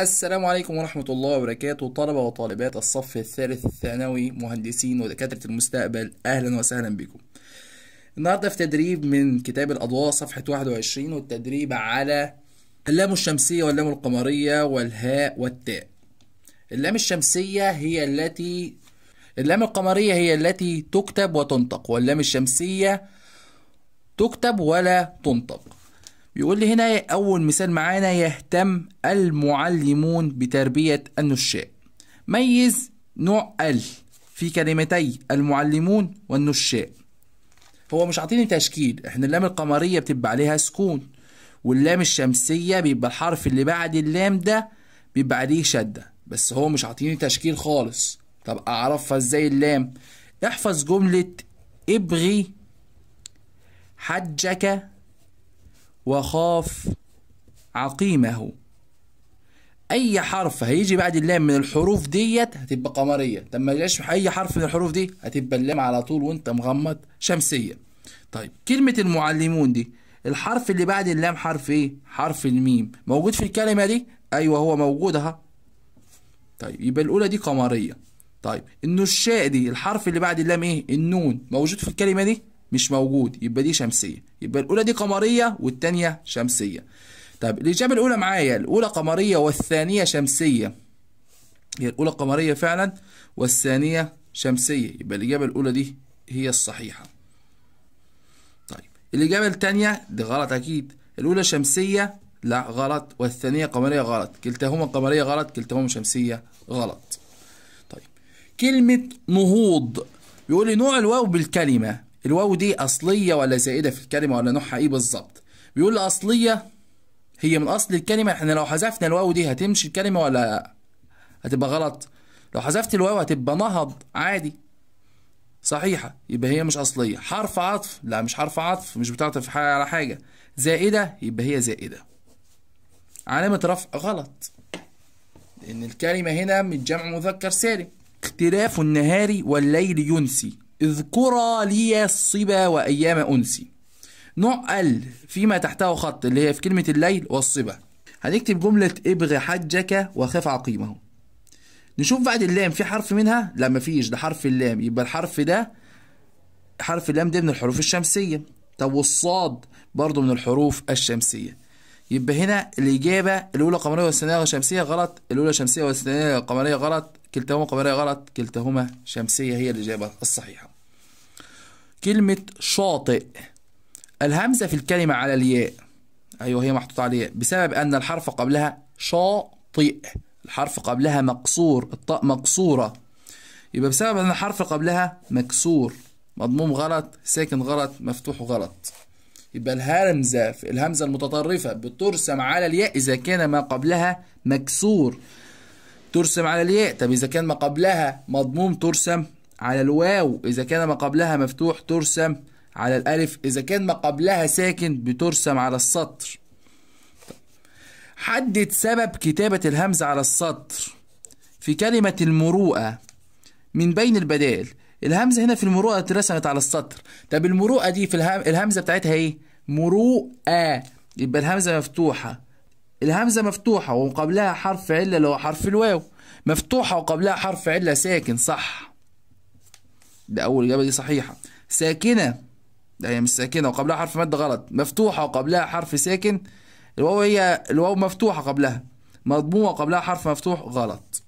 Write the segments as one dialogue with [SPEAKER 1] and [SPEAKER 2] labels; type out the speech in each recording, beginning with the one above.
[SPEAKER 1] السلام عليكم ورحمة الله وبركاته طلبة وطالبات الصف الثالث الثانوي مهندسين ودكاترة المستقبل أهلا وسهلا بكم النهاردة في تدريب من كتاب الأضواء صفحة 21 والتدريب على اللام الشمسية واللام القمرية والهاء والتاء اللام الشمسية هي التي اللام القمرية هي التي تكتب وتنطق واللام الشمسية تكتب ولا تنطق بيقول لي هنا أول مثال معانا يهتم المعلمون بتربية النشاء ميز نوع ال في كلمتي المعلمون والنشاء هو مش عاطيني تشكيل احنا اللام القمرية بتبقى عليها سكون واللام الشمسية بيبقى الحرف اللي بعد اللام ده بيبقى عليه شدة بس هو مش عاطيني تشكيل خالص طب أعرفها ازاي اللام احفظ جملة ابغي حجك وخاف عقيمه اي حرف هيجي بعد اللام من الحروف ديت هتبقى قمريه طب ما جاش اي حرف من الحروف دي هتبقى اللام على طول وانت مغمض شمسيه طيب كلمه المعلمون دي الحرف اللي بعد اللام حرف ايه حرف الميم موجود في الكلمه دي ايوه هو موجود اهو طيب يبقى الاولى دي قمريه طيب النشاء دي الحرف اللي بعد اللام ايه النون موجود في الكلمه دي مش موجود يبقى دي شمسيه يبقى الاولى دي قمريه والثانيه شمسيه طب الاجابه الاولى معايا الاولى قمريه والثانيه شمسيه هي الاولى قمريه فعلا والثانيه شمسيه يبقى الاجابه الاولى دي هي الصحيحه طيب الاجابه الثانيه دي غلط اكيد الاولى شمسيه لا غلط والثانيه قمريه غلط كلتاهما قمريه غلط كلتاهما شمسيه غلط طيب كلمه نهوض بيقول لي نوع الواو بالكلمه الواو دي اصليه ولا زائده في الكلمه ولا نوعها ايه بالظبط بيقول لي اصليه هي من اصل الكلمه احنا لو حذفنا الواو دي هتمشي الكلمه ولا هتبقى غلط لو حذفت الواو هتبقى نهض عادي صحيحه يبقى هي مش اصليه حرف عطف لا مش حرف عطف مش بتعطف حاجة على حاجه زائده يبقى هي زائده علامه رفع غلط لان الكلمه هنا من جمع مذكر سالم اختلاف النهار والليل ينسي اذكرا لي الصبا وأيام أنسي نوع ال فيما تحته خط اللي هي في كلمة الليل والصبا هنكتب جملة ابغ حجك وخف عقيمه نشوف بعد اللام في حرف منها لا مفيش ده حرف اللام يبقى الحرف ده حرف اللام ده من الحروف الشمسية طب والصاد برضه من الحروف الشمسية يبقى هنا الإجابة الأولى قمرية والثانية شمسية غلط الأولى شمسية والثانية قمرية غلط كلتاهما قمرية غلط كلتاهما شمسية هي الإجابة الصحيحة كلمة شاطئ الهمزة في الكلمة على الياء أيوه هي محطوطة على الياء بسبب أن الحرف قبلها شاطئ الحرف قبلها مقصور الطاء مقصورة يبقى بسبب أن الحرف قبلها مكسور مضموم غلط ساكن غلط مفتوح غلط يبقى الهمزة الهمزة المتطرفة بترسم على الياء إذا كان ما قبلها مكسور ترسم على الياء طب إذا كان ما قبلها مضموم ترسم على الواو إذا كان ما قبلها مفتوح ترسم على الألف إذا كان ما قبلها ساكن بترسم على السطر حدد سبب كتابة الهمزة على السطر في كلمة المروءة من بين البدائل الهمزة هنا في المروءة اترسمت على السطر طب المروءة دي في الهمزة بتاعتها ايه مروءة يبقى الهمزة مفتوحة الهمزة مفتوحة وقبلها حرف علة اللي هو حرف الواو مفتوحة وقبلها حرف علة ساكن صح ده أول إجابة دي صحيحة ساكنة ده هي مش ساكنة وقبلها حرف مادة غلط مفتوحة وقبلها حرف ساكن الواو هي الواو مفتوحة قبلها مضمومة وقبلها حرف مفتوح غلط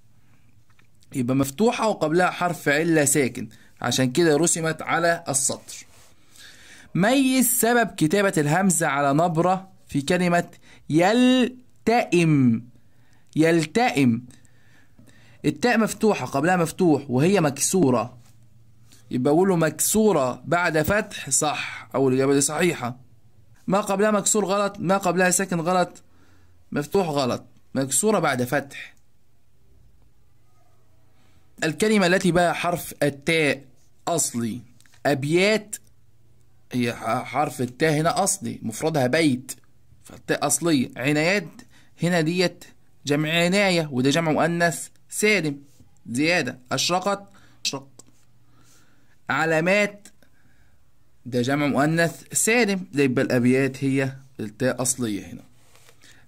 [SPEAKER 1] يبقى مفتوحة وقبلها حرف علة ساكن عشان كده رسمت على السطر ميز سبب كتابة الهمزة على نبرة في كلمة يل يلتئم يلتئم التاء مفتوحة قبلها مفتوح وهي مكسورة يبقى له مكسورة بعد فتح صح أو الإجابة دي صحيحة ما قبلها مكسور غلط ما قبلها ساكن غلط مفتوح غلط مكسورة بعد فتح الكلمة التي بها حرف التاء أصلي أبيات هي حرف التاء هنا أصلي مفردها بيت فالتاء أصلية عنايات هنا ديت جمع عناية وده جمع مؤنث سالم زيادة أشرقت أشرق علامات ده جمع مؤنث سالم ده يبقى الأبيات هي التاء أصلية هنا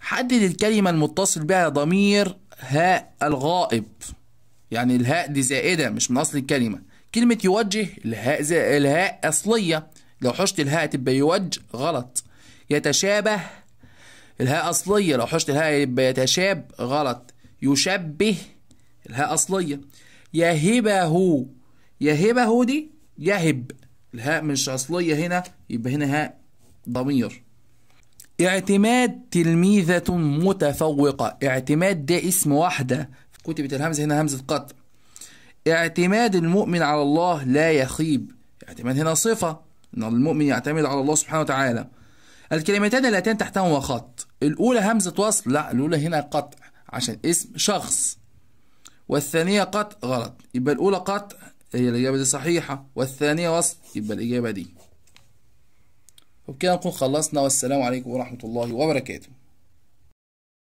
[SPEAKER 1] حدد الكلمة المتصل بها ضمير هاء الغائب يعني الهاء دي زائدة مش من أصل الكلمة كلمة يوجه الهاء الهاء أصلية لو حشت الهاء تبقى يوجه غلط يتشابه الهاء أصلية لو حشت الهاء يبقى يتشاب غلط يشبه الهاء أصلية يهبه يهبه دي يهب الهاء مش أصلية هنا يبقى هنا هاء ضمير اعتماد تلميذة متفوقة اعتماد ده اسم واحدة كتبت الهمزة هنا همزة قط اعتماد المؤمن على الله لا يخيب اعتماد هنا صفة ان المؤمن يعتمد على الله سبحانه وتعالى الكلمتان اللتان تحتهما خط الأولى همزة وصل لا الأولى هنا قطع عشان اسم شخص والثانية قطع غلط يبقى الأولى قطع هي الإجابة دي صحيحة والثانية وصل يبقى الإجابة دي وبكده نكون خلصنا والسلام عليكم ورحمة الله وبركاته